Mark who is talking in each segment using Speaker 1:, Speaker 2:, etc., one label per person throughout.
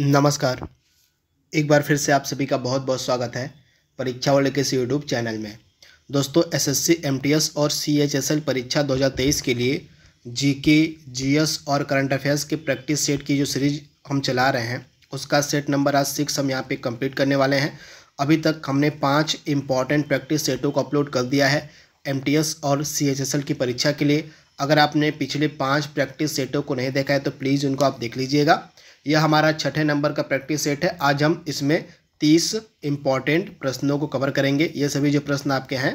Speaker 1: नमस्कार एक बार फिर से आप सभी का बहुत बहुत स्वागत है परीक्षा वाले के यूट्यूब चैनल में दोस्तों एसएससी, एमटीएस और सीएचएसएल परीक्षा 2023 के लिए जीके, जीएस और करंट अफेयर्स के प्रैक्टिस सेट की जो सीरीज हम चला रहे हैं उसका सेट नंबर आज सिक्स हम यहाँ पे कंप्लीट करने वाले हैं अभी तक हमने पाँच इंपॉर्टेंट प्रैक्टिस सेटों को अपलोड कर दिया है एम और सी की परीक्षा के लिए अगर आपने पिछले पाँच प्रैक्टिस सेटों को नहीं देखा है तो प्लीज़ उनको आप देख लीजिएगा यह हमारा छठे नंबर का प्रैक्टिस सेट है आज हम इसमें तीस इम्पॉर्टेंट प्रश्नों को कवर करेंगे ये सभी जो प्रश्न आपके हैं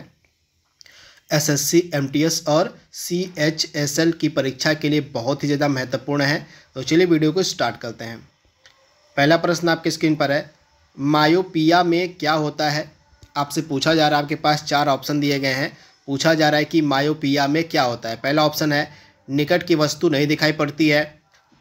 Speaker 1: एसएससी, एमटीएस और सीएचएसएल की परीक्षा के लिए बहुत ही ज़्यादा महत्वपूर्ण है तो चलिए वीडियो को स्टार्ट करते हैं पहला प्रश्न आपके स्क्रीन पर है मायोपिया में क्या होता है आपसे पूछा जा रहा है आपके पास चार ऑप्शन दिए गए हैं पूछा जा रहा है कि मायोपिया में क्या होता है पहला ऑप्शन है निकट की वस्तु नहीं दिखाई पड़ती है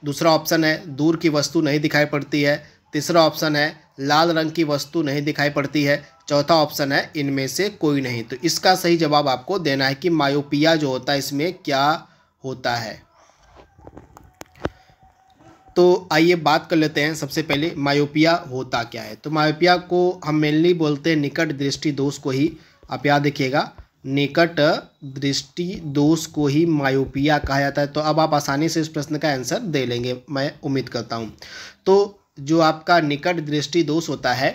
Speaker 1: दूसरा ऑप्शन है दूर की वस्तु नहीं दिखाई पड़ती है तीसरा ऑप्शन है लाल रंग की वस्तु नहीं दिखाई पड़ती है चौथा ऑप्शन है इनमें से कोई नहीं तो इसका सही जवाब आपको देना है कि मायोपिया जो होता है इसमें क्या होता है तो आइए बात कर लेते हैं सबसे पहले मायोपिया होता क्या है तो मायोपिया को हम मेनली बोलते हैं निकट दृष्टि दोष को ही आप याद रखिएगा निकट दृष्टि दोष को ही मायोपिया कहा जाता है तो अब आप आसानी से इस प्रश्न का आंसर दे लेंगे मैं उम्मीद करता हूँ तो जो आपका निकट दृष्टि दोष होता है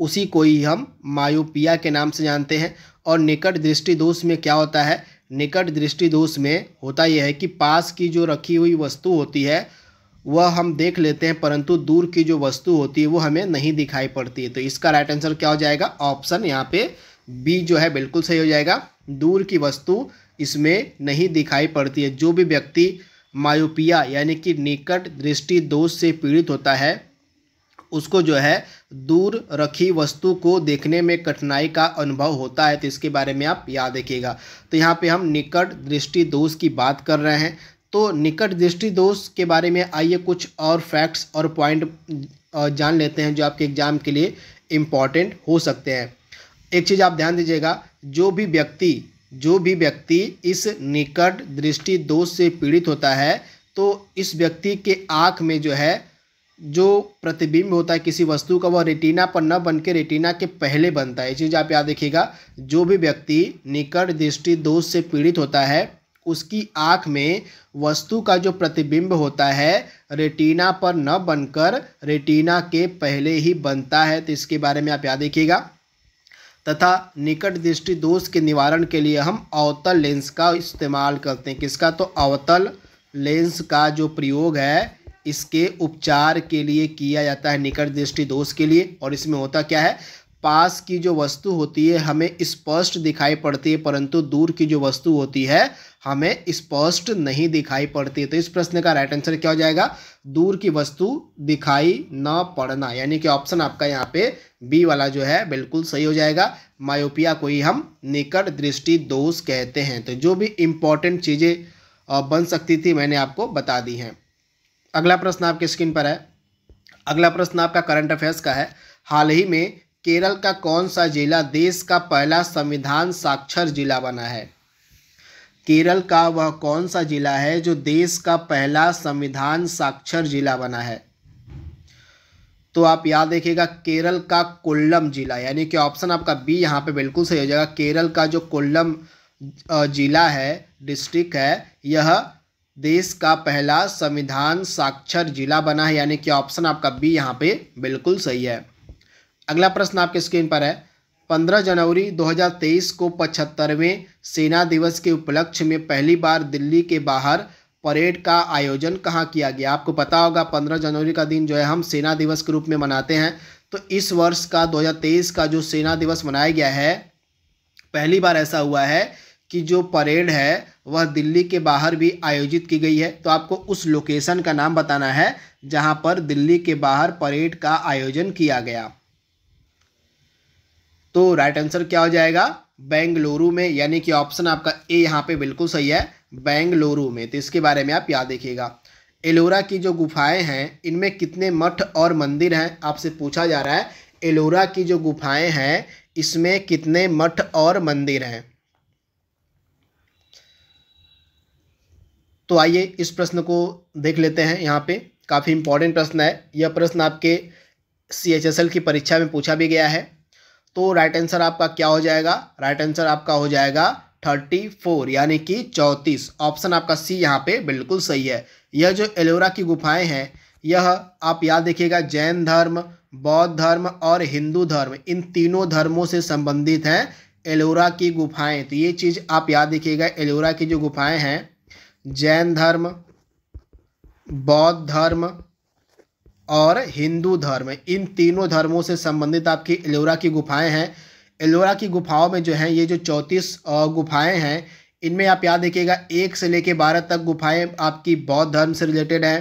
Speaker 1: उसी को ही हम मायोपिया के नाम से जानते हैं और निकट दृष्टि दोष में क्या होता है निकट दृष्टि दोष में होता यह है कि पास की जो रखी हुई वस्तु होती है वह हम देख लेते हैं परंतु दूर की जो वस्तु होती है वो हमें नहीं दिखाई पड़ती है तो इसका राइट आंसर क्या हो जाएगा ऑप्शन यहाँ पे बी जो है बिल्कुल सही हो जाएगा दूर की वस्तु इसमें नहीं दिखाई पड़ती है जो भी व्यक्ति मायोपिया यानी कि निकट दृष्टि दोष से पीड़ित होता है उसको जो है दूर रखी वस्तु को देखने में कठिनाई का अनुभव होता है तो इसके बारे में आप याद रखिएगा तो यहाँ पे हम निकट दृष्टि दोष की बात कर रहे हैं तो निकट दृष्टि दोष के बारे में आइए कुछ और फैक्ट्स और पॉइंट जान लेते हैं जो आपके एग्ज़ाम के लिए इम्पॉर्टेंट हो सकते हैं एक चीज़ आप ध्यान दीजिएगा जो भी व्यक्ति जो भी व्यक्ति इस निकट दृष्टि दोष से पीड़ित होता है तो इस व्यक्ति के आँख में जो है जो प्रतिबिंब होता है किसी वस्तु का वह रेटिना पर न बन के रेटिना के पहले बनता है ये चीज़ आप याद रखिएगा जो भी व्यक्ति निकट दृष्टि दोष से पीड़ित होता है उसकी आँख में वस्तु का जो प्रतिबिंब होता है रेटिना पर न बनकर रेटिना के पहले ही बनता है तो इसके बारे में आप याद रखिएगा तथा निकट दृष्टि दोष के निवारण के लिए हम अवतल लेंस का इस्तेमाल करते हैं किसका तो अवतल लेंस का जो प्रयोग है इसके उपचार के लिए किया जाता है निकट दृष्टि दोष के लिए और इसमें होता क्या है पास की जो वस्तु होती है हमें स्पष्ट दिखाई पड़ती है परंतु दूर की जो वस्तु होती है हमें स्पष्ट नहीं दिखाई पड़ती है तो इस प्रश्न का राइट आंसर क्या हो जाएगा दूर की वस्तु दिखाई न पड़ना यानी कि ऑप्शन आपका यहाँ पे बी वाला जो है बिल्कुल सही हो जाएगा मायोपिया को ही हम निकट दृष्टि दोष कहते हैं तो जो भी इम्पोर्टेंट चीज़ें बन सकती थी मैंने आपको बता दी हैं अगला प्रश्न आपके स्क्रीन पर है अगला प्रश्न आपका करंट अफेयर्स का है हाल ही में केरल का कौन सा जिला देश का पहला संविधान साक्षर जिला बना है केरल का वह कौन सा जिला है जो देश का पहला संविधान साक्षर जिला बना है तो आप याद देखिएगा केरल का कोल्लम जिला यानी कि ऑप्शन आपका बी यहाँ पे बिल्कुल सही हो जाएगा केरल का जो कोल्लम जिला है डिस्ट्रिक्ट है यह देश का पहला संविधान साक्षर जिला बना है यानी कि ऑप्शन आपका बी यहाँ पे बिल्कुल सही है अगला प्रश्न आपके स्क्रीन पर है पंद्रह जनवरी 2023 को पचहत्तरवें सेना दिवस के उपलक्ष्य में पहली बार दिल्ली के बाहर परेड का आयोजन कहाँ किया गया आपको पता होगा पंद्रह जनवरी का दिन जो है हम सेना दिवस के रूप में मनाते हैं तो इस वर्ष का 2023 का जो सेना दिवस मनाया गया है पहली बार ऐसा हुआ है कि जो परेड है वह दिल्ली के बाहर भी आयोजित की गई है तो आपको उस लोकेशन का नाम बताना है जहां पर दिल्ली के बाहर परेड का आयोजन किया गया तो राइट आंसर क्या हो जाएगा बेंगलुरु में यानी कि ऑप्शन आपका ए यहाँ पे बिल्कुल सही है बेंगलुरु में तो इसके बारे में आप याद देखिएगा एलोरा की जो गुफाएं हैं इनमें कितने मठ और मंदिर हैं आपसे पूछा जा रहा है एलोरा की जो गुफाएं हैं इसमें कितने मठ और मंदिर हैं तो आइए इस प्रश्न को देख लेते हैं यहाँ पे काफ़ी इंपॉर्टेंट प्रश्न है यह प्रश्न आपके सी एच एस एल की परीक्षा में पूछा भी गया है तो राइट आंसर आपका क्या हो जाएगा राइट आंसर आपका हो जाएगा थर्टी फोर यानी कि चौंतीस ऑप्शन आपका सी यहाँ पे बिल्कुल सही है यह जो एलोरा की गुफाएं हैं यह आप याद रखिएगा जैन धर्म बौद्ध धर्म और हिंदू धर्म इन तीनों धर्मों से संबंधित हैं एलोरा की गुफाएं तो ये चीज़ आप याद रखिएगा एलोरा की जो गुफाएं हैं जैन धर्म बौद्ध धर्म और हिंदू धर्म इन तीनों धर्मों से संबंधित आपकी एलोरा की गुफाएं हैं एलोरा की गुफाओं में जो है ये जो चौंतीस गुफाएँ हैं इनमें आप याद देखिएगा एक से लेकर बारह तक गुफाएं आपकी बौद्ध धर्म से रिलेटेड हैं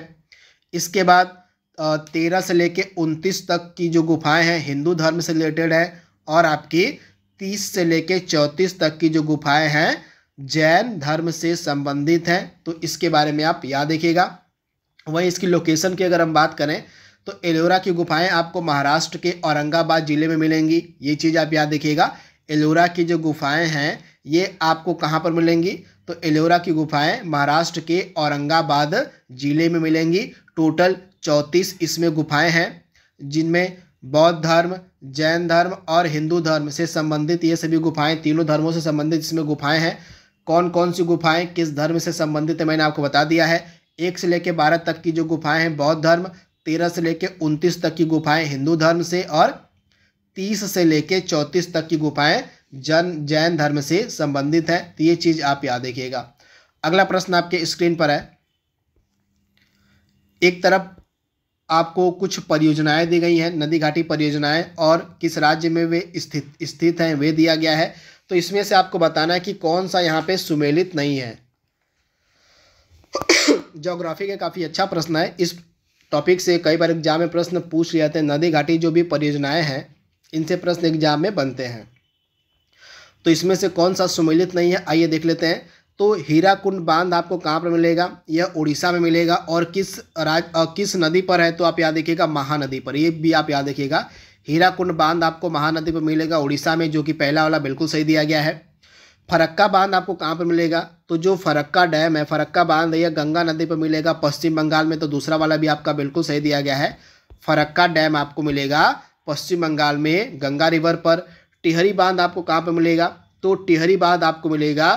Speaker 1: इसके बाद तेरह से लेकर उनतीस तक की जो गुफाएं हैं हिंदू धर्म से रिलेटेड है और आपकी तीस से लेकर चौंतीस तक की जो गुफाएं हैं जैन धर्म से संबंधित हैं तो इसके बारे में आप याद देखिएगा वहीं इसकी लोकेशन की अगर हम बात करें तो एलोरा की गुफाएं आपको महाराष्ट्र के औरंगाबाद ज़िले में मिलेंगी ये चीज़ आप याद देखिएगा एलोरा की जो गुफाएं हैं ये आपको कहाँ पर मिलेंगी तो एलोरा की गुफाएं महाराष्ट्र के औरंगाबाद ज़िले में मिलेंगी टोटल चौंतीस इसमें गुफाएं हैं जिनमें बौद्ध धर्म जैन धर्म और हिंदू धर्म से संबंधित ये सभी गुफाएं तीनों धर्मों से संबंधित इसमें गुफाएं हैं कौन कौन सी गुफाएं किस धर्म से संबंधित है मैंने आपको बता दिया है एक से लेकर बारह तक की जो गुफाएं हैं बौद्ध धर्म तेरह से लेकर उनतीस तक की गुफाएं हिंदू धर्म से और तीस से लेकर चौंतीस तक की गुफाएं जन जैन धर्म से संबंधित हैं तो ये चीज़ आप याद देखिएगा अगला प्रश्न आपके स्क्रीन पर है एक तरफ आपको कुछ परियोजनाएं दी गई हैं नदी घाटी परियोजनाएं और किस राज्य में वे स्थित स्थित हैं वे दिया गया है तो इसमें से आपको बताना है कि कौन सा यहाँ पे सुमेलित नहीं है जोग्राफी का काफ़ी अच्छा प्रश्न है इस टॉपिक से कई बार एग्जाम में प्रश्न पूछ लिया जाते हैं नदी घाटी जो भी परियोजनाएं हैं इनसे प्रश्न एग्जाम में बनते हैं तो इसमें से कौन सा सुमिलित नहीं है आइए देख लेते हैं तो हीराकुंड बांध आपको कहाँ पर मिलेगा यह उड़ीसा में मिलेगा और किस राज आ, किस नदी पर है तो आप याद देखिएगा महानदी पर ये भी आप याद देखिएगा हीराकुंड बांध आपको महानदी पर मिलेगा उड़ीसा में जो कि पहला वाला बिल्कुल सही दिया गया है फरक्का बांध आपको कहाँ पर मिलेगा तो जो फरक्का डैम है फरक्का बांध यह गंगा नदी पर मिलेगा पश्चिम बंगाल में तो दूसरा वाला भी आपका बिल्कुल सही दिया गया है फरक्का डैम आपको मिलेगा पश्चिम बंगाल में गंगा रिवर पर टिहरी बांध आपको कहाँ पर मिलेगा तो टिहरी बांध आपको मिलेगा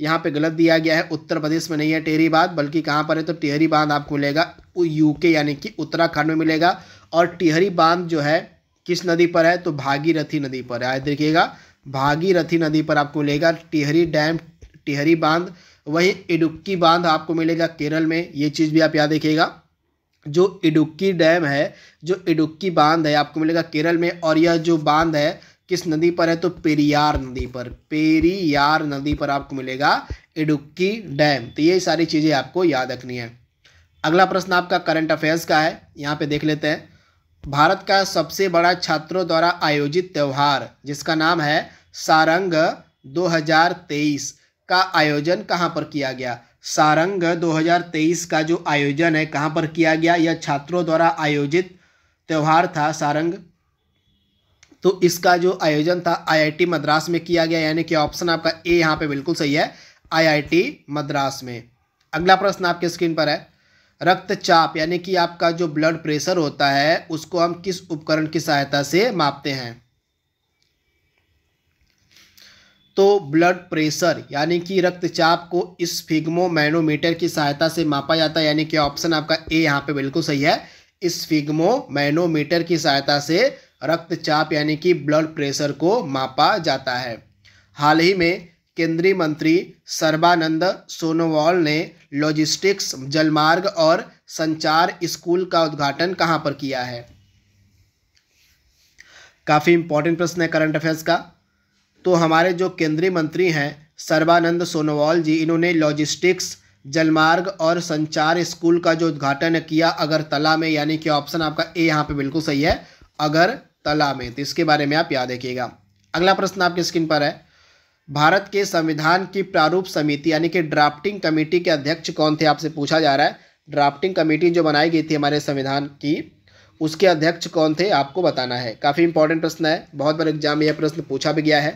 Speaker 1: यहाँ पे गलत दिया गया है उत्तर प्रदेश में नहीं है टिहरी बांध बल्कि कहाँ पर है तो टिहरी बांध आपको मिलेगा यूके यानी कि उत्तराखंड में मिलेगा और टिहरी बांध जो है किस नदी पर है तो भागीरथी नदी पर है आज देखिएगा भागीरथी नदी पर आपको मिलेगा टिहरी डैम टिहरी बांध वहीं इडुक्की बांध आपको मिलेगा केरल में ये चीज़ भी आप याद देखिएगा जो इडुक्की डैम है जो इडुक्की बांध है आपको मिलेगा केरल में और यह जो बांध है किस नदी पर है तो पेरियार नदी पर पेरियार नदी पर आपको मिलेगा इडुक्की डैम तो ये सारी चीज़ें आपको याद रखनी है अगला प्रश्न आपका करंट अफेयर्स का है यहाँ पे देख लेते हैं भारत का सबसे बड़ा छात्रों द्वारा आयोजित त्यौहार जिसका नाम है सारंग दो का आयोजन कहाँ पर किया गया सारंग 2023 का जो आयोजन है कहाँ पर किया गया यह छात्रों द्वारा आयोजित त्यौहार था सारंग तो इसका जो आयोजन था आईआईटी मद्रास में किया गया यानी कि ऑप्शन आपका ए यहाँ पे बिल्कुल सही है आईआईटी मद्रास में अगला प्रश्न आपके स्क्रीन पर है रक्तचाप यानी कि आपका जो ब्लड प्रेशर होता है उसको हम किस उपकरण की सहायता से मापते हैं तो ब्लड प्रेशर यानी कि रक्तचाप को इस फिग्मो मैनोमीटर की सहायता से मापा जाता है यानी कि ऑप्शन आपका ए यहाँ पे बिल्कुल सही है इस फिग्मो मैनोमीटर की सहायता से रक्तचाप यानी कि ब्लड प्रेशर को मापा जाता है हाल ही में केंद्रीय मंत्री सर्बानंद सोनोवाल ने लॉजिस्टिक्स जलमार्ग और संचार स्कूल का उद्घाटन कहाँ पर किया है काफ़ी इंपॉर्टेंट प्रश्न है करंट अफेयर्स का तो हमारे जो केंद्रीय मंत्री हैं सर्बानंद सोनोवाल जी इन्होंने लॉजिस्टिक्स जलमार्ग और संचार स्कूल का जो उद्घाटन किया अगरतला में यानी कि ऑप्शन आपका ए यहाँ पे बिल्कुल सही है अगरतला में तो इसके बारे में आप याद रखिएगा अगला प्रश्न आपकी स्क्रीन पर है भारत के संविधान की प्रारूप समिति यानी कि ड्राफ्टिंग कमेटी के अध्यक्ष कौन थे आपसे पूछा जा रहा है ड्राफ्टिंग कमेटी जो बनाई गई थी हमारे संविधान की उसके अध्यक्ष कौन थे आपको बताना है काफ़ी इंपॉर्टेंट प्रश्न है बहुत बार एग्जाम में यह प्रश्न पूछा भी गया है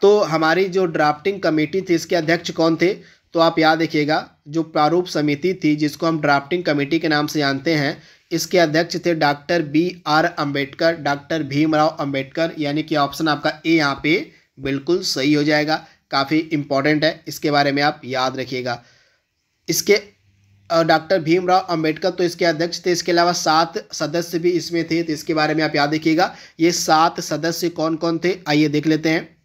Speaker 1: तो हमारी जो ड्राफ्टिंग कमेटी थी इसके अध्यक्ष कौन थे तो आप याद रखिएगा जो प्रारूप समिति थी जिसको हम ड्राफ्टिंग कमेटी के नाम से जानते हैं इसके अध्यक्ष थे doctor B R Ambedkar doctor Bhimrao Ambedkar यानी कि ऑप्शन आपका ए यहाँ पे बिल्कुल सही हो जाएगा काफ़ी इंपॉर्टेंट है इसके बारे में आप याद रखिएगा इसके डॉक्टर भीमराव अंबेडकर तो इसके अध्यक्ष थे इसके अलावा सात सदस्य भी इसमें थे तो इसके बारे में आप याद रखिएगा ये सात सदस्य कौन कौन थे आइए देख लेते हैं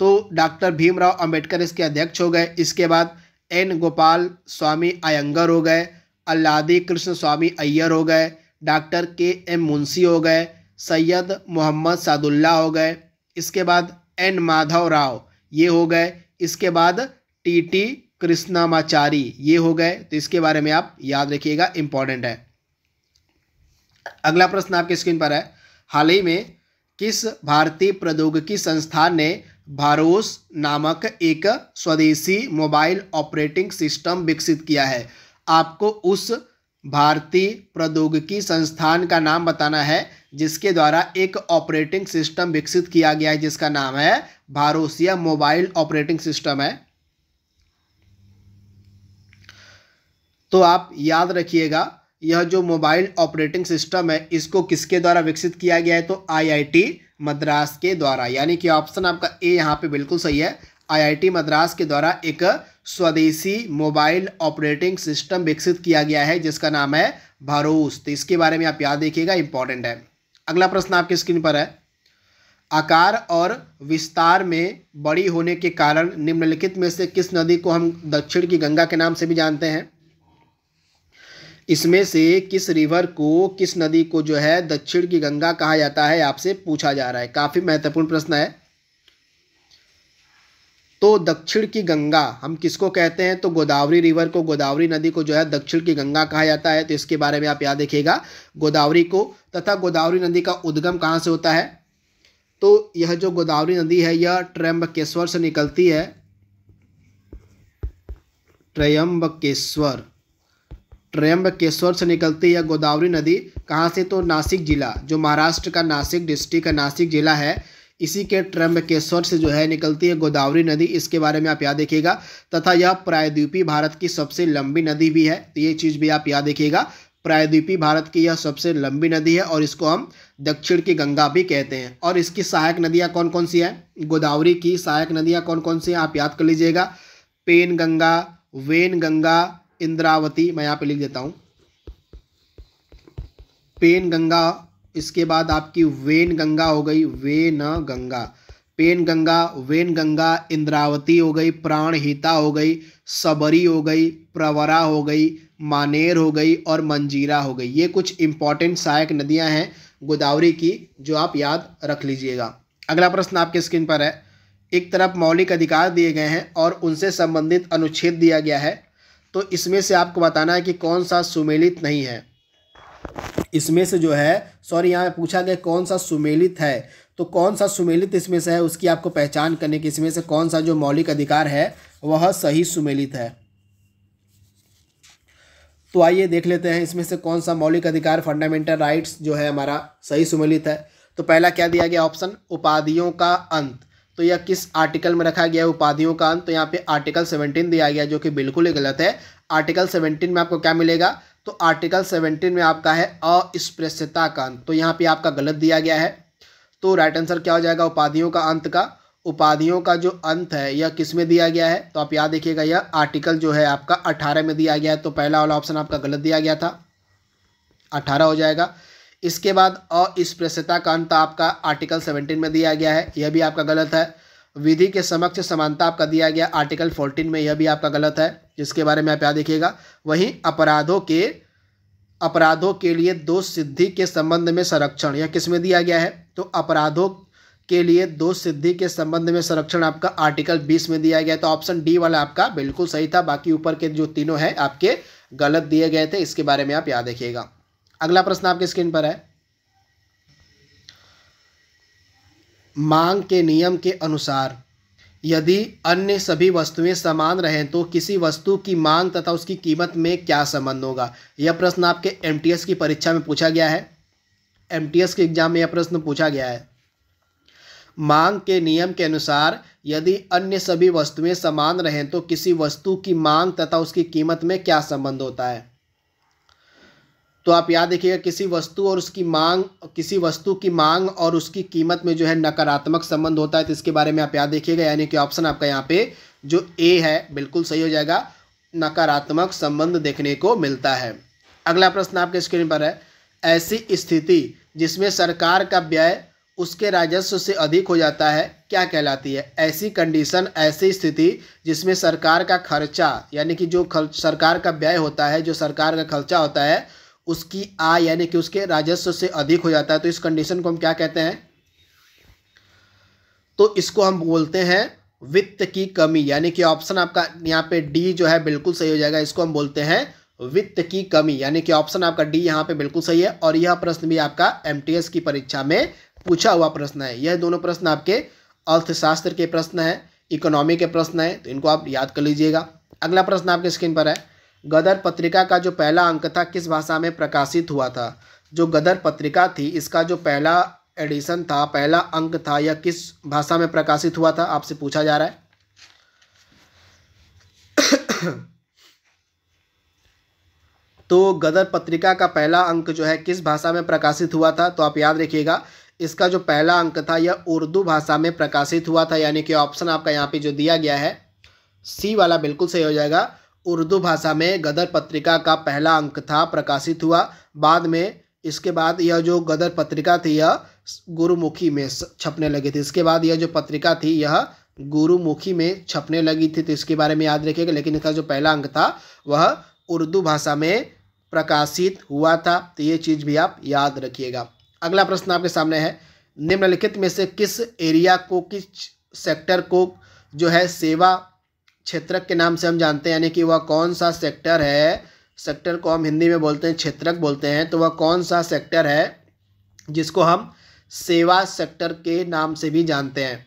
Speaker 1: तो डॉक्टर भीमराव अंबेडकर इसके अध्यक्ष हो गए इसके बाद एन गोपाल स्वामी अयंगर हो गए अल्लादी कृष्ण स्वामी अय्यर हो गए डॉक्टर के एम मुंशी हो गए सैयद मोहम्मद सादुल्ला हो गए इसके बाद एन माधव राव ये हो गए इसके बाद टी टी कृष्णामाचारी ये हो गए तो इसके बारे में आप याद रखिएगा इम्पॉर्टेंट है अगला प्रश्न आपकी स्क्रीन पर है हाल ही में किस भारतीय प्रौद्योगिकी संस्थान ने भारोस नामक एक स्वदेशी मोबाइल ऑपरेटिंग सिस्टम विकसित किया है आपको उस भारतीय प्रौद्योगिकी संस्थान का नाम बताना है जिसके द्वारा एक ऑपरेटिंग सिस्टम विकसित किया गया है जिसका नाम है भारोसिया मोबाइल ऑपरेटिंग सिस्टम है तो आप याद रखिएगा यह जो मोबाइल ऑपरेटिंग सिस्टम है इसको किसके द्वारा विकसित किया गया है तो आईआईटी मद्रास के द्वारा यानी कि ऑप्शन आपका ए यहाँ पे बिल्कुल सही है आईआईटी मद्रास के द्वारा एक स्वदेशी मोबाइल ऑपरेटिंग सिस्टम विकसित किया गया है जिसका नाम है भरोस तो इसके बारे में आप याद देखिएगा इंपॉर्टेंट है अगला प्रश्न आपकी स्क्रीन पर है आकार और विस्तार में बड़ी होने के कारण निम्नलिखित में से किस नदी को हम दक्षिण की गंगा के नाम से भी जानते हैं इसमें से किस रिवर को किस नदी को जो है दक्षिण की गंगा कहा जाता है आपसे पूछा जा रहा है काफ़ी महत्वपूर्ण प्रश्न है तो दक्षिण की गंगा हम किसको कहते हैं तो गोदावरी रिवर को गोदावरी नदी को जो है दक्षिण की गंगा कहा जाता है तो इसके बारे में आप याद देखिएगा गोदावरी को तथा गोदावरी नदी का उद्गम कहाँ से होता है तो यह जो गोदावरी नदी है यह त्रयम्बकेश्वर से निकलती है त्रयम्बकेश्वर त्रयंबकेश्वर से निकलती है गोदावरी नदी कहाँ से तो नासिक जिला जो महाराष्ट्र का नासिक डिस्ट्रिक्ट का नासिक जिला है इसी के त्रम्बकेश्वर से जो है निकलती है गोदावरी नदी इसके बारे में आप याद देखिएगा तथा यह प्रायद्वीपी भारत की सबसे लंबी नदी भी है तो ये चीज़ भी आप याद देखिएगा प्रायद्वीपी भारत की यह सबसे लंबी नदी है और इसको हम दक्षिण की गंगा भी कहते हैं और इसकी सहायक नदियाँ कौन कौन सी हैं गोदावरी की सहायक नदियाँ कौन कौन सी हैं आप याद कर लीजिएगा पेन गंगा वेन गंगा इंद्रावती मैं यहाँ पे लिख देता हूँ पेन गंगा इसके बाद आपकी वेन गंगा हो गई Wainganga Penganga Wainganga Indravati हो गई प्राणहिता हो गई सबरी हो गई प्रवरा हो गई मानेर हो गई और मंजीरा हो गई ये कुछ इंपॉर्टेंट सहायक नदियां हैं गोदावरी की जो आप याद रख लीजिएगा अगला प्रश्न आपके स्क्रीन पर है एक तरफ मौलिक अधिकार दिए गए हैं और उनसे संबंधित अनुच्छेद दिया गया है तो इसमें से आपको बताना है कि कौन सा सुमेलित नहीं है इसमें से जो है सॉरी यहाँ पूछा गया कौन सा सुमेलित है तो कौन सा सुमेलित इसमें से है उसकी आपको पहचान करने की इसमें से कौन सा जो मौलिक अधिकार है वह सही सुमेलित है तो आइए देख लेते हैं इसमें से कौन सा मौलिक अधिकार फंडामेंटल राइट्स जो है हमारा सही सुमेलित है तो पहला क्या दिया गया ऑप्शन उपाधियों का अंत तो यह किस आर्टिकल में रखा गया है उपाधियों का अंत तो यहाँ पे आर्टिकल सेवनटीन दिया गया जो कि बिल्कुल ही गलत है आर्टिकल सेवनटीन में आपको क्या मिलेगा तो आर्टिकल सेवनटीन में आपका है अस्पृश्यता का अंत तो यहाँ पे आपका गलत दिया गया है तो राइट आंसर क्या हो जाएगा उपाधियों का अंत का उपाधियों का जो अंत है यह किस में दिया गया है तो आप याद देखिएगा यह आर्टिकल जो है आपका अठारह में दिया गया है तो पहला वाला ऑप्शन आपका गलत दिया गया था अठारह हो जाएगा इसके बाद अस्पृश्यता का अंत आपका आर्टिकल 17 में दिया गया है यह भी आपका गलत है विधि के समक्ष समानता आपका दिया गया आर्टिकल 14 में यह भी आपका गलत है जिसके बारे में आप याद देखिएगा वहीं अपराधों के अपराधों के लिए दो सिद्धि के संबंध में संरक्षण यह किस में दिया गया है तो अपराधों के लिए दो सिद्धि के संबंध में संरक्षण आपका आर्टिकल 20 में दिया गया तो ऑप्शन डी वाला आपका बिल्कुल सही था बाकी ऊपर के जो तीनों हैं आपके गलत दिए गए थे इसके बारे में आप याद रखिएगा अगला प्रश्न आपके स्क्रीन पर है मांग के नियम के अनुसार यदि अन्य सभी वस्तुएं समान रहें तो किसी वस्तु की मांग तथा उसकी कीमत में क्या संबंध होगा यह प्रश्न आपके एमटीएस की परीक्षा में पूछा गया है एमटीएस के एग्जाम में यह प्रश्न पूछा गया है मांग के नियम के अनुसार यदि अन्य सभी वस्तुएं समान रहें तो किसी वस्तु की मांग तथा उसकी कीमत में क्या संबंध होता है तो आप याद देखिएगा किसी वस्तु और उसकी मांग किसी वस्तु की मांग और उसकी कीमत में जो है नकारात्मक संबंध होता है तो इसके बारे में आप याद देखिएगा यानी कि ऑप्शन आपका यहाँ पे जो ए है बिल्कुल सही हो जाएगा नकारात्मक संबंध देखने को मिलता है अगला प्रश्न आपके स्क्रीन पर है ऐसी स्थिति जिसमें सरकार का व्यय उसके राजस्व से अधिक हो जाता है क्या कहलाती है ऐसी कंडीशन ऐसी स्थिति जिसमें सरकार का खर्चा यानी कि जो खर्च सरकार का व्यय होता है जो सरकार का खर्चा होता है उसकी आय यानी कि उसके राजस्व से अधिक हो जाता है तो इस कंडीशन को हम क्या कहते हैं तो इसको हम बोलते हैं वित्त की कमी यानी कि ऑप्शन आपका यहाँ पे डी जो है बिल्कुल सही हो जाएगा इसको हम बोलते हैं वित्त की कमी यानी कि ऑप्शन आपका डी यहाँ पे बिल्कुल सही है और यह प्रश्न भी आपका एम की परीक्षा में पूछा हुआ प्रश्न है यह दोनों प्रश्न आपके अर्थशास्त्र के प्रश्न है इकोनॉमी के प्रश्न है तो इनको आप याद कर लीजिएगा अगला प्रश्न आपके स्क्रीन पर है गदर पत्रिका का जो पहला अंक था किस भाषा में प्रकाशित हुआ था जो गदर पत्रिका थी इसका जो पहला एडिशन था पहला अंक था यह किस भाषा में प्रकाशित हुआ था आपसे पूछा जा रहा है तो गदर पत्रिका का पहला अंक जो है किस भाषा में प्रकाशित हुआ था तो आप याद रखिएगा इसका जो पहला अंक था यह उर्दू भाषा में प्रकाशित हुआ था यानी कि ऑप्शन आपका यहाँ पे जो दिया गया है सी वाला बिल्कुल सही हो जाएगा उर्दू भाषा में गदर पत्रिका का पहला अंक था प्रकाशित हुआ बाद में इसके बाद यह जो गदर पत्रिका थी यह गुरुमुखी में छपने लगी थी इसके बाद यह जो पत्रिका थी यह गुरुमुखी में छपने लगी थी तो इसके बारे में याद रखिएगा लेकिन इसका जो पहला अंक था वह उर्दू भाषा में प्रकाशित हुआ था तो ये चीज़ भी आप याद रखिएगा अगला प्रश्न आपके सामने है निम्नलिखित में से किस एरिया को किस सेक्टर को जो है सेवा क्षेत्रक के नाम से हम जानते हैं यानी कि वह कौन सा सेक्टर है सेक्टर को हम हिंदी में बोलते हैं क्षेत्रक बोलते हैं तो वह कौन सा सेक्टर है जिसको हम सेवा सेक्टर के नाम से भी जानते हैं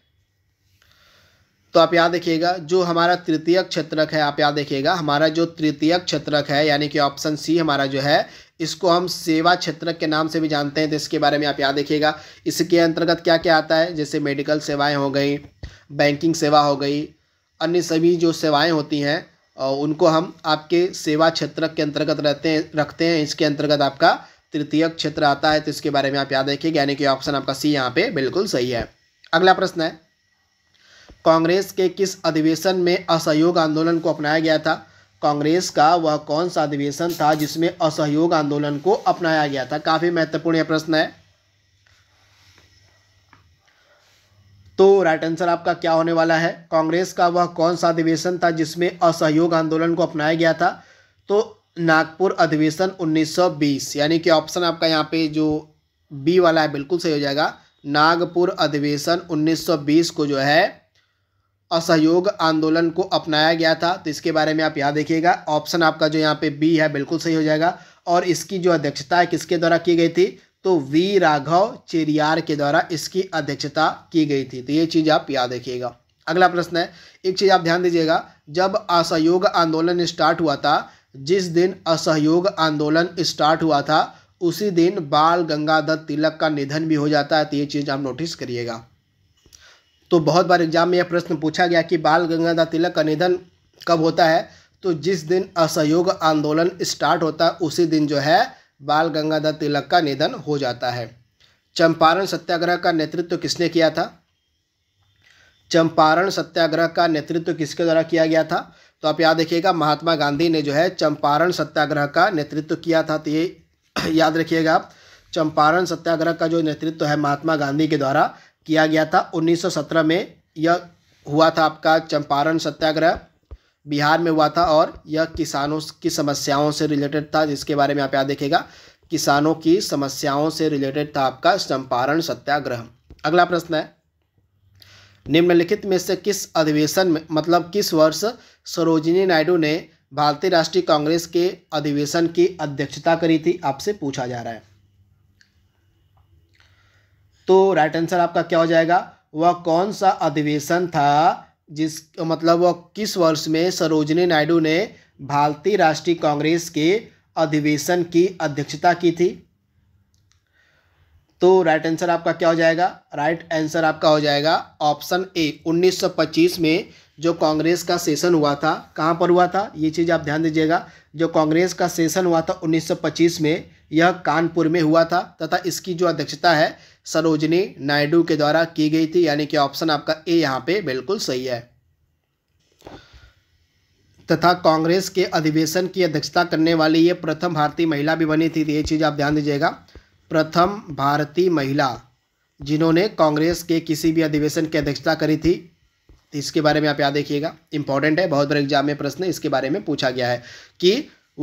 Speaker 1: तो आप याद देखिएगा जो हमारा तृतीय क्षेत्रक है आप याद देखिएगा हमारा जो तृतीय क्षेत्रक है यानी कि ऑप्शन सी हमारा जो है इसको हम सेवा क्षेत्रक के नाम से भी जानते हैं तो इसके बारे में आप याद देखिएगा इसके अंतर्गत क्या क्या आता है जैसे मेडिकल सेवाएं हो गई बैंकिंग सेवा हो गई अन्य सभी जो सेवाएं होती हैं उनको हम आपके सेवा क्षेत्र के अंतर्गत रहते हैं रखते हैं इसके अंतर्गत आपका तृतीय क्षेत्र आता है तो इसके बारे में आप याद रखिए यानी कि ऑप्शन आपका सी यहाँ पे बिल्कुल सही है अगला प्रश्न है कांग्रेस के किस अधिवेशन में असहयोग आंदोलन को अपनाया गया था कांग्रेस का वह कौन सा अधिवेशन था जिसमें असहयोग आंदोलन को अपनाया गया था काफ़ी महत्वपूर्ण यह प्रश्न है तो राइट आंसर आपका क्या होने वाला है कांग्रेस का वह कौन सा अधिवेशन था जिसमें असहयोग आंदोलन को अपनाया गया था तो नागपुर अधिवेशन 1920 यानी कि ऑप्शन आपका यहाँ पे जो बी वाला है बिल्कुल सही हो जाएगा नागपुर अधिवेशन 1920 को जो है असहयोग आंदोलन को अपनाया गया था तो इसके बारे में आप याद देखिएगा ऑप्शन आपका जो यहाँ पे बी है बिल्कुल सही हो जाएगा और इसकी जो अध्यक्षता है किसके द्वारा की गई थी तो वी राघव चेरियार के द्वारा इसकी अध्यक्षता की गई थी तो ये चीज़ आप याद रखिएगा अगला प्रश्न है एक चीज़ आप ध्यान दीजिएगा जब असहयोग आंदोलन स्टार्ट हुआ था जिस दिन असहयोग आंदोलन स्टार्ट हुआ था उसी दिन बाल गंगाधर तिलक का निधन भी हो जाता है तो ये चीज़ आप नोटिस करिएगा तो बहुत बार एग्जाम में यह प्रश्न पूछा गया कि बाल गंगाधर तिलक का निधन कब होता है तो जिस दिन असहयोग आंदोलन स्टार्ट होता है उसी दिन जो है बाल गंगाधर तिलक का निधन हो जाता है चंपारण सत्याग्रह का नेतृत्व किसने किया था चंपारण सत्याग्रह का नेतृत्व किसके द्वारा किया गया था तो आप याद रखिएगा महात्मा गांधी ने जो है चंपारण सत्याग्रह का नेतृत्व किया था तो ये याद रखिएगा आप चंपारण सत्याग्रह का जो नेतृत्व है महात्मा गांधी के द्वारा किया गया था 1917 में यह हुआ था आपका चंपारण सत्याग्रह बिहार में हुआ था और यह किसानों की समस्याओं से रिलेटेड था जिसके बारे में आप याद देखेगा किसानों की समस्याओं से रिलेटेड था आपका चंपारण सत्याग्रह अगला प्रश्न है निम्नलिखित में से किस अधिवेशन में मतलब किस वर्ष सरोजिनी नायडू ने भारतीय राष्ट्रीय कांग्रेस के अधिवेशन की अध्यक्षता करी थी आपसे पूछा जा रहा है तो राइट आंसर आपका क्या हो जाएगा वह कौन सा अधिवेशन था जिस मतलब वह किस वर्ष में सरोजनी नायडू ने भारतीय राष्ट्रीय कांग्रेस के अधिवेशन की अध्यक्षता की थी तो राइट आंसर आपका क्या हो जाएगा राइट आंसर आपका हो जाएगा ऑप्शन ए 1925 में जो कांग्रेस का सेशन हुआ था कहाँ पर हुआ था ये चीज़ आप ध्यान दीजिएगा जो कांग्रेस का सेशन हुआ था 1925 में यह कानपुर में हुआ था तथा इसकी जो अध्यक्षता है सरोजनी नायडू के द्वारा की गई थी यानी कि ऑप्शन आपका ए यहाँ पे बिल्कुल सही है तथा कांग्रेस के अधिवेशन की अध्यक्षता करने वाली ये प्रथम भारतीय महिला भी बनी थी तो ये चीज़ आप ध्यान दीजिएगा प्रथम भारतीय महिला जिन्होंने कांग्रेस के किसी भी अधिवेशन की अध्यक्षता करी थी तो इसके बारे में आप याद देखिएगा इंपॉर्टेंट है बहुत बड़े एग्जाम में प्रश्न इसके बारे में पूछा गया है कि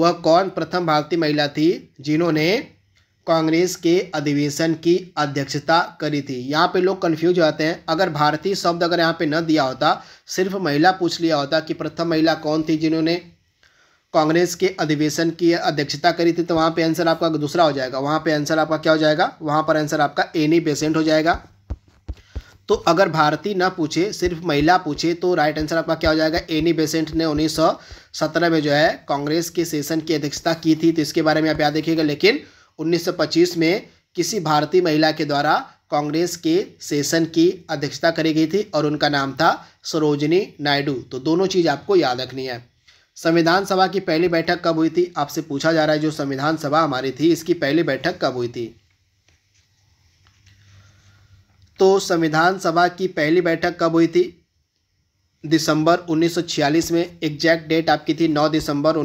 Speaker 1: वह कौन प्रथम भारतीय महिला थी जिन्होंने कांग्रेस के अधिवेशन की अध्यक्षता करी थी यहाँ पे लोग कंफ्यूज होते हैं अगर भारतीय शब्द अगर यहाँ पे न दिया होता सिर्फ महिला पूछ लिया होता कि प्रथम महिला कौन थी जिन्होंने कांग्रेस के अधिवेशन की अध्यक्षता करी थी तो वहाँ पे आंसर आपका दूसरा हो जाएगा वहाँ पे आंसर आपका क्या हो जाएगा वहाँ पर आंसर आपका एनी पेशेंट हो जाएगा तो अगर भारतीय ना पूछे सिर्फ महिला पूछे तो राइट आंसर आपका क्या हो जाएगा एनी बेसेंट ने उन्नीस में जो है कांग्रेस के सेशन की अध्यक्षता की थी तो इसके बारे में आप याद देखिएगा लेकिन 1925 में किसी भारतीय महिला के द्वारा कांग्रेस के सेशन की अध्यक्षता करी गई थी और उनका नाम था सरोजनी नायडू तो दोनों चीज़ आपको याद रखनी है संविधान सभा की पहली बैठक कब हुई थी आपसे पूछा जा रहा है जो संविधान सभा हमारी थी इसकी पहली बैठक कब हुई थी तो संविधान सभा की पहली बैठक कब हुई थी दिसंबर 1946 में एग्जैक्ट डेट आपकी थी 9 दिसंबर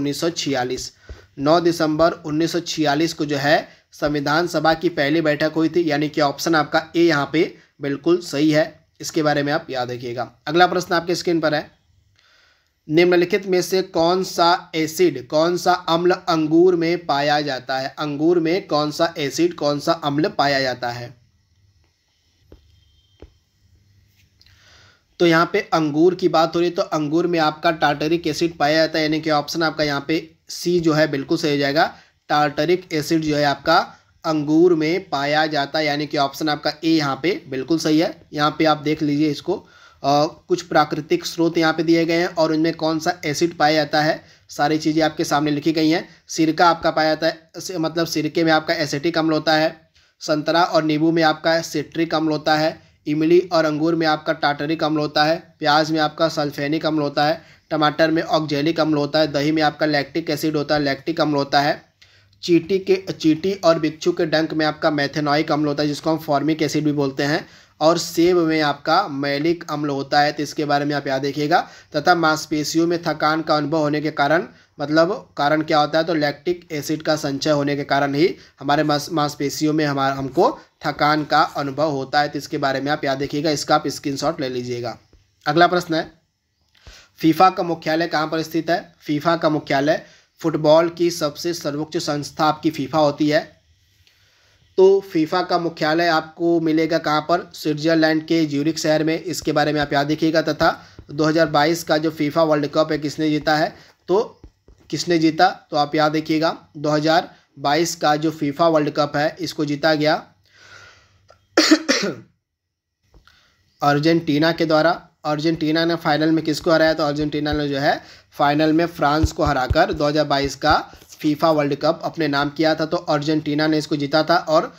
Speaker 1: 9 दिसंबर 1946 को जो है संविधान सभा की पहली बैठक हुई थी यानी कि ऑप्शन आपका ए यहाँ पे बिल्कुल सही है इसके बारे में आप याद रखिएगा अगला प्रश्न आपके स्क्रीन पर है निम्नलिखित में से कौन सा एसिड कौन सा अम्ल अंगूर में पाया जाता है अंगूर में कौन सा एसिड कौन सा अम्ल पाया जाता है तो यहाँ पे अंगूर की बात हो रही है तो अंगूर में आपका टाटरिक एसिड पाया जाता है यानी कि ऑप्शन आपका यहाँ पे सी जो है बिल्कुल सही हो जाएगा टार्टरिक एसिड जो है आपका अंगूर में पाया जाता है यानी कि ऑप्शन आपका ए यहाँ पे बिल्कुल सही है यहाँ पे आप देख लीजिए इसको आ, कुछ प्राकृतिक स्रोत यहाँ पे दिए गए हैं और उनमें कौन सा एसिड पाया जाता है सारी चीज़ें आपके सामने लिखी गई हैं सिरका आपका पाया जाता है मतलब सिरके में आपका एसिटिक अम्ल होता है संतरा और नींबू में आपका सिट्रिक अम्ल होता है इमली और अंगूर में आपका टाटरिक अम्ल होता है प्याज में आपका सल्फेनिक अम्ल होता है टमाटर में ऑक्जेलिक अम्ल होता है दही में आपका लैक्टिक एसिड होता है लैक्टिक अम्ल होता है चीटी के चीटी और बिच्छू के डंक में आपका मैथेनॉइक अम्ल होता है जिसको हम फॉर्मिक एसिड भी बोलते हैं और सेब में आपका मैलिक अम्ल होता है तो इसके बारे में आप याद देखिएगा तथा मांसपेशियों में थकान का अनुभव होने के कारण मतलब कारण क्या होता है तो लैक्टिक एसिड का संचय होने के कारण ही हमारे मांसपेशियों में हमारा हमको थकान का अनुभव होता है तो इसके बारे में आप याद देखिएगा इसका आप स्क्रीन ले लीजिएगा अगला प्रश्न है फीफा का मुख्यालय कहाँ पर स्थित है फीफा का मुख्यालय फुटबॉल की सबसे सर्वोच्च संस्था आपकी फीफा होती है तो फीफा का मुख्यालय आपको मिलेगा कहाँ पर स्विट्जरलैंड के ज्यूरिक शहर में इसके बारे में आप याद देखिएगा तथा 2022 का जो फीफा वर्ल्ड कप है किसने जीता है तो किसने जीता तो आप याद देखिएगा 2022 का जो फीफा वर्ल्ड कप है इसको जीता गया अर्जेंटीना के द्वारा अर्जेंटीना ने फाइनल में किसको हराया तो अर्जेंटीना ने जो है फाइनल में फ्रांस को हराकर 2022 का फीफा वर्ल्ड कप अपने नाम किया था तो अर्जेंटीना ने इसको जीता था और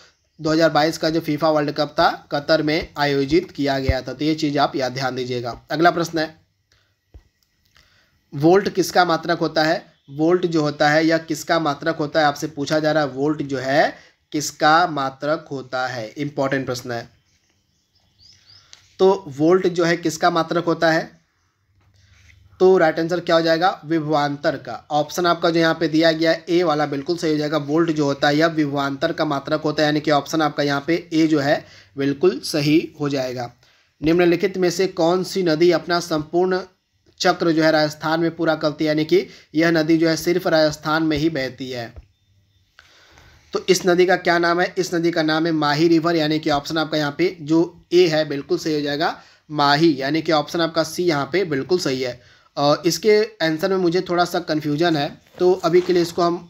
Speaker 1: 2022 का जो फीफा वर्ल्ड कप था कतर में आयोजित किया गया था तो ये चीज़ आप याद ध्यान दीजिएगा अगला प्रश्न है वोल्ट किसका मात्रक होता है वोल्ट जो होता है या किसका मात्रक होता है आपसे पूछा जा रहा है वोल्ट जो है किसका मात्रक होता है इंपॉर्टेंट प्रश्न है तो वोल्ट जो है किसका मात्रक होता है तो राइट आंसर क्या हो जाएगा विभवान्तर का ऑप्शन आपका जो यहाँ पे दिया गया ए वाला बिल्कुल सही हो जाएगा वोल्ट जो होता है यह विभवान्तर का मात्रक होता है यानी कि ऑप्शन आपका यहाँ पे ए जो है बिल्कुल सही हो जाएगा निम्नलिखित में से कौन सी नदी अपना संपूर्ण चक्र जो है राजस्थान में पूरा करती है यानी कि यह नदी जो है सिर्फ राजस्थान में ही बहती है तो इस नदी का क्या नाम है इस नदी का नाम है माही रिवर यानी कि ऑप्शन आपका यहाँ पे जो ए है बिल्कुल सही हो जाएगा माही यानी कि ऑप्शन आपका सी यहाँ पे बिल्कुल सही है और इसके आंसर में मुझे थोड़ा सा कन्फ्यूजन है तो अभी के लिए इसको हम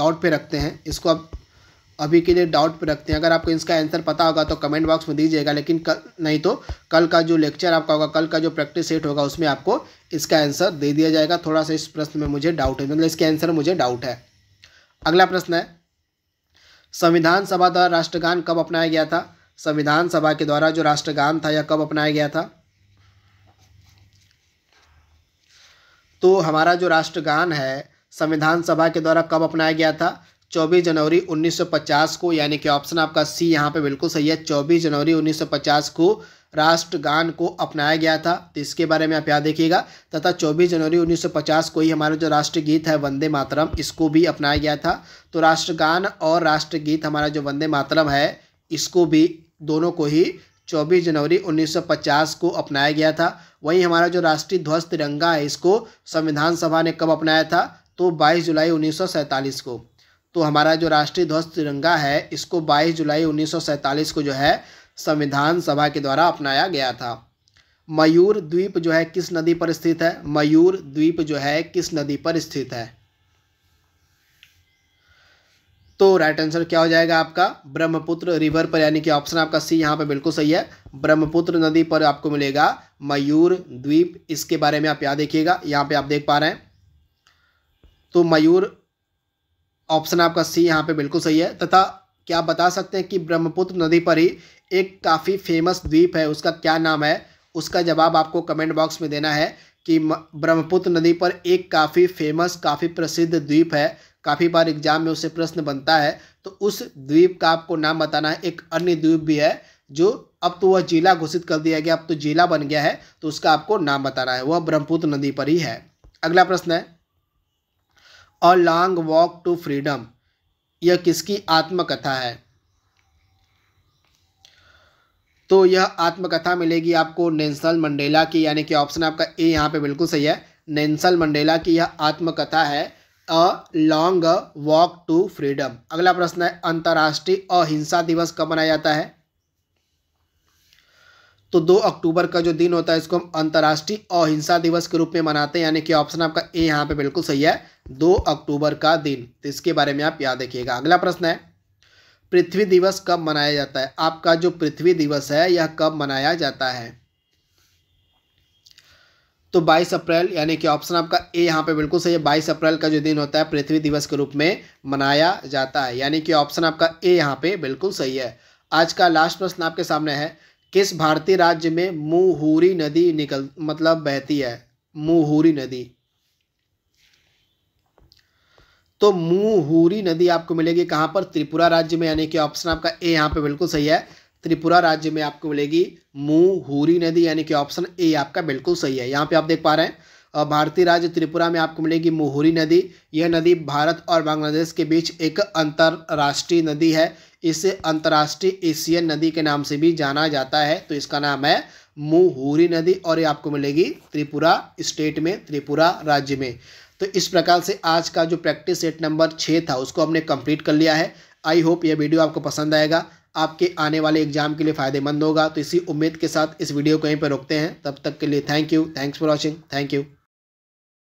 Speaker 1: डाउट पे रखते हैं इसको अब अभी के लिए डाउट पे रखते हैं अगर आपको इसका आंसर पता होगा तो कमेंट बॉक्स में दीजिएगा लेकिन कल नहीं तो कल का जो लेक्चर आपका होगा कल का जो प्रैक्टिस सेट होगा उसमें आपको इसका आंसर दे दिया जाएगा थोड़ा सा इस प्रश्न में मुझे डाउट है मतलब इसके आंसर मुझे डाउट है अगला प्रश्न है संविधान सभा द्वारा राष्ट्रगान कब अपनाया गया था संविधान सभा के द्वारा जो राष्ट्रगान था यह कब अपनाया गया था तो हमारा जो राष्ट्रगान है संविधान सभा के द्वारा कब अपनाया गया था 24 जनवरी 1950 को यानी कि ऑप्शन आपका सी यहाँ पे बिल्कुल सही है 24 जनवरी 1950 को राष्ट्रगान को अपनाया गया था तो इसके बारे में आप याद देखिएगा तथा 24 जनवरी 1950 को ही हमारा जो राष्ट्रगीत गीत है वंदे मातरम इसको भी अपनाया गया था तो राष्ट्रगान और राष्ट्रगीत हमारा जो वंदे मातरम है इसको भी दोनों को ही 24 जनवरी 1950 को अपनाया गया था वहीं हमारा जो राष्ट्रीय ध्वज तिरंगा है इसको संविधान सभा ने कब अपनाया था तो बाईस जुलाई उन्नीस को तो हमारा जो राष्ट्रीय ध्वज तिरंगा है इसको बाईस जुलाई उन्नीस को जो है संविधान सभा के द्वारा अपनाया गया था मयूर द्वीप जो है किस नदी पर स्थित है मयूर द्वीप जो है किस नदी पर स्थित है तो राइट आंसर क्या हो जाएगा आपका ब्रह्मपुत्र रिवर पर यानी कि ऑप्शन आपका सी यहां पे बिल्कुल सही है ब्रह्मपुत्र नदी पर आपको मिलेगा मयूर द्वीप इसके बारे में आप याद देखिएगा यहां पे आप देख पा रहे हैं तो मयूर ऑप्शन आपका सी यहां पे बिल्कुल सही है तथा क्या आप बता सकते हैं कि ब्रह्मपुत्र नदी पर ही एक काफ़ी फेमस द्वीप है उसका क्या नाम है उसका जवाब आपको कमेंट बॉक्स में देना है कि ब्रह्मपुत्र नदी पर एक काफ़ी फेमस काफ़ी प्रसिद्ध द्वीप है काफ़ी बार एग्जाम में उससे प्रश्न बनता है तो उस द्वीप का आपको नाम बताना है एक अन्य द्वीप भी है जो अब तो वह जिला घोषित कर दिया गया अब तो जिला बन गया है तो उसका आपको नाम बताना है वह ब्रह्मपुत्र नदी पर ही है अगला प्रश्न है A Long Walk to Freedom यह किसकी आत्मकथा है तो यह आत्मकथा मिलेगी आपको नेंसल मंडेला की यानी कि ऑप्शन आपका ए यहाँ पे बिल्कुल सही है नेंसल मंडेला की यह आत्मकथा है A Long Walk to Freedom अगला प्रश्न है अंतर्राष्ट्रीय अहिंसा दिवस कब मनाया जाता है तो 2 अक्टूबर का जो दिन होता है इसको हम अंतर्राष्ट्रीय अहिंसा दिवस के रूप में मनाते हैं यानी कि ऑप्शन आपका ए यहाँ पे बिल्कुल सही है 2 अक्टूबर का दिन तो इसके बारे में आप याद रखिएगा अगला प्रश्न है पृथ्वी दिवस कब मनाया जाता है आपका जो पृथ्वी दिवस है यह कब मनाया जाता है तो 22 अप्रैल यानी कि ऑप्शन आपका ए यहाँ पे बिल्कुल सही है 22 अप्रैल का जो दिन होता है पृथ्वी दिवस के रूप में मनाया जाता है यानी कि ऑप्शन आपका ए यहाँ पे बिल्कुल सही है आज का लास्ट प्रश्न आपके सामने है किस भारतीय राज्य में मुहूरी नदी निकल मतलब बहती है मुहूरी नदी तो मुहूरी नदी आपको मिलेगी कहां पर त्रिपुरा राज्य में यानी कि ऑप्शन आपका ए यहाँ पे बिल्कुल सही है त्रिपुरा राज्य में आपको मिलेगी मुहूरी नदी यानी कि ऑप्शन ए आपका बिल्कुल सही है यहां पे आप देख पा रहे हैं भारतीय राज्य त्रिपुरा में आपको मिलेगी मुहूरी नदी यह नदी भारत और बांग्लादेश के बीच एक अंतर्राष्ट्रीय नदी है इसे अंतर्राष्ट्रीय एशियन नदी के नाम से भी जाना जाता है तो इसका नाम है मुहूरी नदी और ये आपको मिलेगी त्रिपुरा स्टेट में त्रिपुरा राज्य में तो इस प्रकार से आज का जो प्रैक्टिस सेट नंबर छः था उसको हमने कंप्लीट कर लिया है आई होप यह वीडियो आपको पसंद आएगा आपके आने वाले एग्जाम के लिए फ़ायदेमंद होगा तो इसी उम्मीद के साथ इस वीडियो को यहीं पर रोकते हैं तब तक के लिए thank you thanks for watching thank you